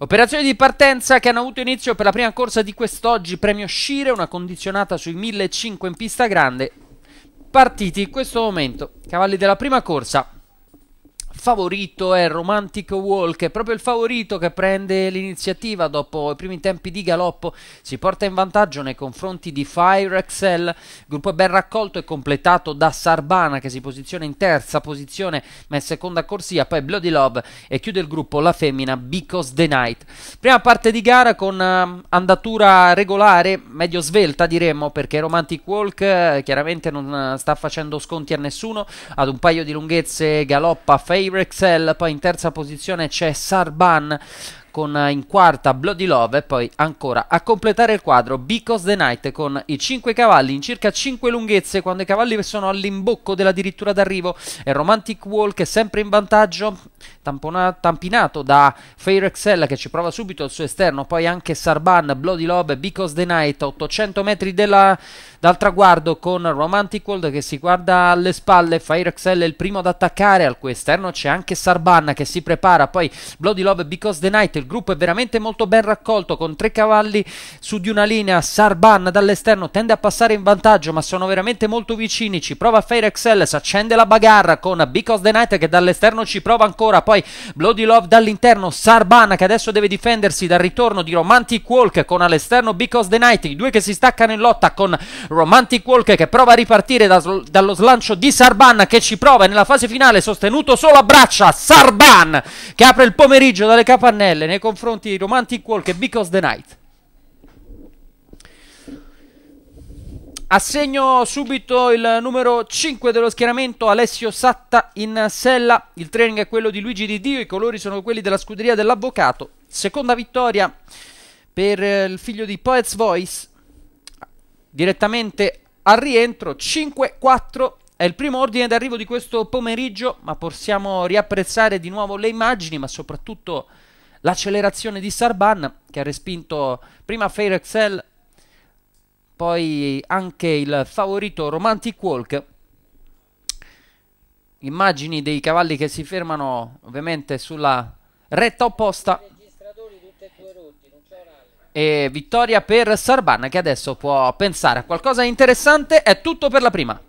Operazioni di partenza che hanno avuto inizio per la prima corsa di quest'oggi, premio Scire, una condizionata sui 1.500 in pista grande. Partiti in questo momento, cavalli della prima corsa, favorito è Romantic Walk, è proprio il favorito che prende l'iniziativa dopo i primi tempi di galoppo, si porta in vantaggio nei confronti di Fire Excel, gruppo ben raccolto e completato da Sarbana che si posiziona in terza posizione ma in seconda corsia, poi Bloody Love e chiude il gruppo la femmina Because the Night. Prima parte di gara con eh, andatura regolare, meglio svelta diremmo perché Romantic Walk eh, chiaramente non eh, sta facendo sconti a nessuno, ad un paio di lunghezze galoppa Fire Rexel, poi in terza posizione c'è Sarban con eh, in quarta Bloody Love e poi ancora a completare il quadro Because the Night con i 5 cavalli in circa 5 lunghezze quando i cavalli sono all'imbocco della dirittura d'arrivo e Romantic Wall che è sempre in vantaggio tampinato da Fair Excel che ci prova subito al suo esterno poi anche Sarban, Bloody Love e Because the Night 800 metri della, dal traguardo con Romantic World che si guarda alle spalle, Fire Excel è il primo ad attaccare, al cui esterno c'è anche Sarbanna che si prepara, poi Bloody Love Because the Night, il gruppo è veramente molto ben raccolto con tre cavalli su di una linea, Sarbanna dall'esterno tende a passare in vantaggio ma sono veramente molto vicini, ci prova Fire Excel, si accende la bagarra con Because the Night che dall'esterno ci prova ancora, poi Bloody Love dall'interno, Sarbanna che adesso deve difendersi dal ritorno di Romantic Walk con all'esterno Because the Night, i due che si staccano in lotta con Romantic Walk che prova a ripartire da, dallo slancio di Sarban che ci prova nella fase finale sostenuto solo a braccia Sarban che apre il pomeriggio dalle capannelle nei confronti di Romantic Walk e Because the Night. Assegno subito il numero 5 dello schieramento, Alessio Satta in sella. Il training è quello di Luigi Di Dio, i colori sono quelli della scuderia dell'avvocato. Seconda vittoria per il figlio di Poets Voice direttamente al rientro 5-4 è il primo ordine d'arrivo di questo pomeriggio, ma possiamo riapprezzare di nuovo le immagini, ma soprattutto l'accelerazione di Sarban che ha respinto prima Fair Excel, poi anche il favorito Romantic Walk. Immagini dei cavalli che si fermano ovviamente sulla retta opposta e vittoria per Sarban che adesso può pensare a qualcosa di interessante. È tutto per la prima.